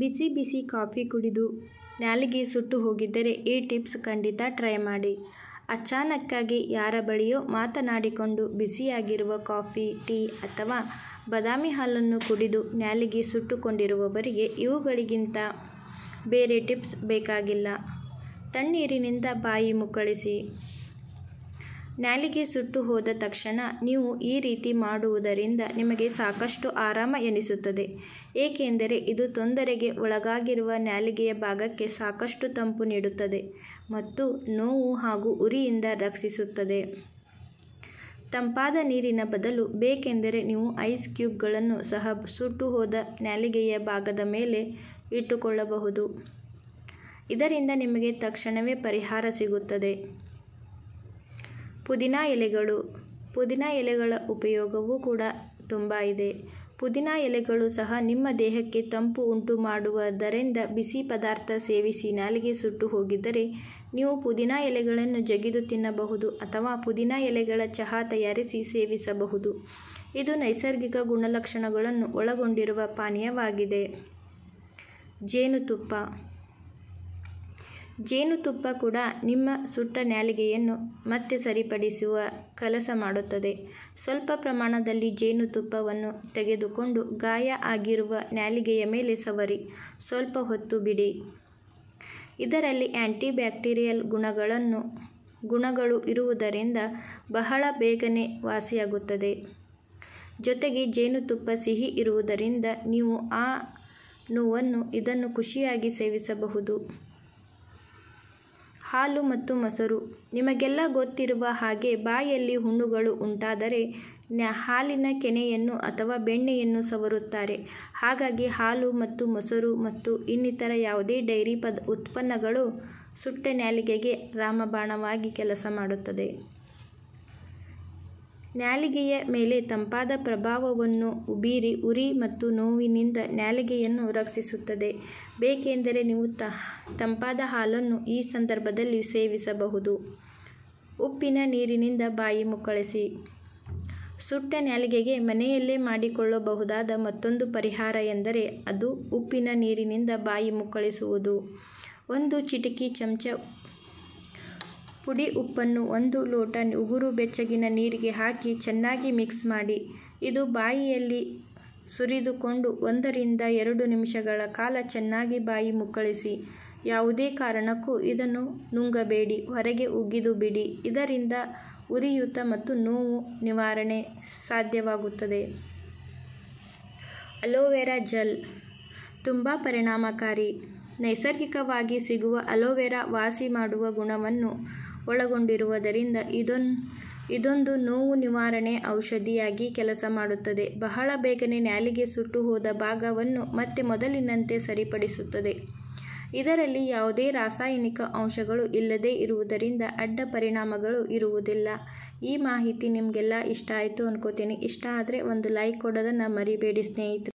ಬಿಸಿ ಬಿಸಿ coffee ಕುಡಿದು ನಾಲಿಗೆ ಸುಟ್ಟು ಹೋಗಿದ್ದರೆ ಈ ಟಿಪ್ಸ್ ಖಂಡಿತ ಟ್ರೈ ಮಾಡಿ ಅಚಾನಕ್ಕಾಗಿ ಯಾರ ಬಳಿಯೋ ಮಾತನಾಡಿಕೊಂಡು ಬಿಸಿಯಾಗಿರುವ ಕಾಫಿ ಟೀ ಅಥವಾ ಬಾದಾಮಿ ಹಾಲನ್ನು ಕುಡಿದು ನಾಲಿಗೆ ಸುಟ್ಟುಕೊಂಡಿರುವವರಿಗೆ ಇವುಗಳಿಗಿಂತ ಬೇರೆ ಟಿಪ್ಸ್ ಬೇಕಾಗಿಲ್ಲ ತಣ್ಣೀರಿನಿಂದ ಬಾಯಿ ಮುಕ್ಕಳಿಸಿ ನಾಲಿಗೆ ಸುಟ್ಟು ಹೋದ ತಕ್ಷಣ ನೀವು ಈ ರೀತಿ ಮಾಡುವುದರಿಂದ ನಿಮಗೆ ಸಾಕಷ್ಟು ಆರಾಮ ಎನಿಸುತ್ತದೆ ಏಕೆಂದರೆ ಇದು ತೊಂದರೆಗೆ ಒಳಗಾಗಿರುವ ನಾಲಿಗೆಯ ಭಾಗಕ್ಕೆ ಸಾಕಷ್ಟು ತಂಪು ನೀಡುತ್ತದೆ ಮತ್ತು ನೋವು ಹಾಗೂ ಉರಿಯಿಂದ ರಕ್ಷಿಸುತ್ತದೆ ತಂಪಾದ ನೀರಿನ ಬದಲು ಬೇಕೆಂದರೆ ನೀವು ಐಸ್ ಕ್ಯೂಬ್ಗಳನ್ನು ಸಹ ಸುಟ್ಟು ಹೋದ ನಾಲಿಗೆಯ ಭಾಗದ ಮೇಲೆ ಇಟ್ಟುಕೊಳ್ಳಬಹುದು ಇದರಿಂದ ನಿಮಗೆ ತಕ್ಷಣವೇ ಪರಿಹಾರ ಸಿಗುತ್ತದೆ ಪುದೀನಾ ಎಲೆಗಳು ಪುದೀನ ಎಲೆಗಳ ಉಪಯೋಗವೂ ಕೂಡ ತುಂಬ ಇದೆ ಪುದೀನಾ ಎಲೆಗಳು ಸಹ ನಿಮ್ಮ ದೇಹಕ್ಕೆ ತಂಪು ಉಂಟು ಮಾಡುವುದರಿಂದ ಬಿಸಿ ಪದಾರ್ಥ ಸೇವಿಸಿ ನಾಲಿಗೆ ಸುಟ್ಟು ಹೋಗಿದ್ದರೆ ನೀವು ಪುದೀನಾ ಎಲೆಗಳನ್ನು ಜಗಿದು ತಿನ್ನಬಹುದು ಅಥವಾ ಪುದೀನಾ ಎಲೆಗಳ ಚಹಾ ತಯಾರಿಸಿ ಸೇವಿಸಬಹುದು ಇದು ನೈಸರ್ಗಿಕ ಗುಣಲಕ್ಷಣಗಳನ್ನು ಒಳಗೊಂಡಿರುವ ಪಾನೀಯವಾಗಿದೆ ಜೇನುತುಪ್ಪ ಜೇನುತುಪ್ಪ ಕೂಡ ನಿಮ್ಮ ಸುಟ್ಟ ನ್ಯಾಲಿಗೆಯನ್ನು ಮತ್ತೆ ಸರಿಪಡಿಸುವ ಕೆಲಸ ಮಾಡುತ್ತದೆ ಸ್ವಲ್ಪ ಪ್ರಮಾಣದಲ್ಲಿ ಜೇನುತುಪ್ಪವನ್ನು ತೆಗೆದುಕೊಂಡು ಗಾಯ ಆಗಿರುವ ನ್ಯಾಲಿಗೆಯ ಮೇಲೆ ಸವರಿ ಸ್ವಲ್ಪ ಹೊತ್ತು ಬಿಡಿ ಇದರಲ್ಲಿ ಬ್ಯಾಕ್ಟೀರಿಯಲ್ ಗುಣಗಳನ್ನು ಗುಣಗಳು ಇರುವುದರಿಂದ ಬಹಳ ಬೇಗನೆ ವಾಸಿಯಾಗುತ್ತದೆ ಜೊತೆಗೆ ಜೇನುತುಪ್ಪ ಸಿಹಿ ಇರುವುದರಿಂದ ನೀವು ಆ ನೋವನ್ನು ಇದನ್ನು ಖುಷಿಯಾಗಿ ಸೇವಿಸಬಹುದು ಹಾಲು ಮತ್ತು ಮೊಸರು ನಿಮಗೆಲ್ಲ ಗೊತ್ತಿರುವ ಹಾಗೆ ಬಾಯಲ್ಲಿ ಹುಣ್ಣುಗಳು ಉಂಟಾದರೆ ಹಾಲಿನ ಕೆನೆಯನ್ನು ಅಥವಾ ಬೆಣ್ಣೆಯನ್ನು ಸವರುತ್ತಾರೆ ಹಾಗಾಗಿ ಹಾಲು ಮತ್ತು ಮೊಸರು ಮತ್ತು ಇನ್ನಿತರ ಯಾವುದೇ ಡೈರಿ ಪದ ಉತ್ಪನ್ನಗಳು ಸುಟ್ಟ ನಾಲಿಗೆಗೆ ರಾಮಬಾಣವಾಗಿ ಕೆಲಸ ಮಾಡುತ್ತದೆ ನಾಲಿಗೆಯ ಮೇಲೆ ತಂಪಾದ ಪ್ರಭಾವವನ್ನು ಉಬೀರಿ ಉರಿ ಮತ್ತು ನೋವಿನಿಂದ ನಾಲಿಗೆಯನ್ನು ರಕ್ಷಿಸುತ್ತದೆ ಬೇಕೆಂದರೆ ನೀವು ತಂಪಾದ ಹಾಲನ್ನು ಈ ಸಂದರ್ಭದಲ್ಲಿ ಸೇವಿಸಬಹುದು ಉಪ್ಪಿನ ನೀರಿನಿಂದ ಬಾಯಿ ಮುಕ್ಕಳಿಸಿ ಸುಟ್ಟ ನಾಲಿಗೆಗೆ ಮನೆಯಲ್ಲೇ ಮಾಡಿಕೊಳ್ಳಬಹುದಾದ ಮತ್ತೊಂದು ಪರಿಹಾರ ಎಂದರೆ ಅದು ಉಪ್ಪಿನ ನೀರಿನಿಂದ ಬಾಯಿ ಮುಕ್ಕಳಿಸುವುದು ಒಂದು ಚಿಟಿಕಿ ಚಮಚ ಪುಡಿ ಉಪ್ಪನ್ನು ಒಂದು ಲೋಟ ಉಗುರು ಬೆಚ್ಚಗಿನ ನೀರಿಗೆ ಹಾಕಿ ಚೆನ್ನಾಗಿ ಮಿಕ್ಸ್ ಮಾಡಿ ಇದು ಬಾಯಿಯಲ್ಲಿ ಸುರಿದುಕೊಂಡು ಒಂದರಿಂದ ಎರಡು ನಿಮಿಷಗಳ ಕಾಲ ಚೆನ್ನಾಗಿ ಬಾಯಿ ಮುಕ್ಕಳಿಸಿ ಯಾವುದೇ ಕಾರಣಕ್ಕೂ ಇದನ್ನು ನುಂಗಬೇಡಿ ಹೊರಗೆ ಉಗಿದು ಬಿಡಿ ಇದರಿಂದ ಉರಿಯೂತ ಮತ್ತು ನೋವು ನಿವಾರಣೆ ಸಾಧ್ಯವಾಗುತ್ತದೆ ಅಲೋವೆರಾ ಜಲ್ ತುಂಬ ಪರಿಣಾಮಕಾರಿ ನೈಸರ್ಗಿಕವಾಗಿ ಸಿಗುವ ಅಲೋವೆರಾ ವಾಸಿ ಮಾಡುವ ಗುಣವನ್ನು ಒಳಗೊಂಡಿರುವುದರಿಂದ ಇದೊನ್ ಇದೊಂದು ನೋವು ನಿವಾರಣೆ ಔಷಧಿಯಾಗಿ ಕೆಲಸ ಮಾಡುತ್ತದೆ ಬಹಳ ಬೇಗನೆ ನ್ಯಾಲಿಗೆ ಸುಟ್ಟು ಹೋದ ಭಾಗವನ್ನು ಮತ್ತೆ ಮೊದಲಿನಂತೆ ಸರಿಪಡಿಸುತ್ತದೆ ಇದರಲ್ಲಿ ಯಾವುದೇ ರಾಸಾಯನಿಕ ಅಂಶಗಳು ಇಲ್ಲದೇ ಇರುವುದರಿಂದ ಅಡ್ಡ ಪರಿಣಾಮಗಳು ಇರುವುದಿಲ್ಲ ಈ ಮಾಹಿತಿ ನಿಮಗೆಲ್ಲ ಇಷ್ಟ ಆಯಿತು ಅನ್ಕೋತೀನಿ ಇಷ್ಟ ಆದರೆ ಒಂದು ಲೈಕ್ ಕೊಡೋದನ್ನು ಮರಿಬೇಡಿ ಸ್ನೇಹಿತರೆ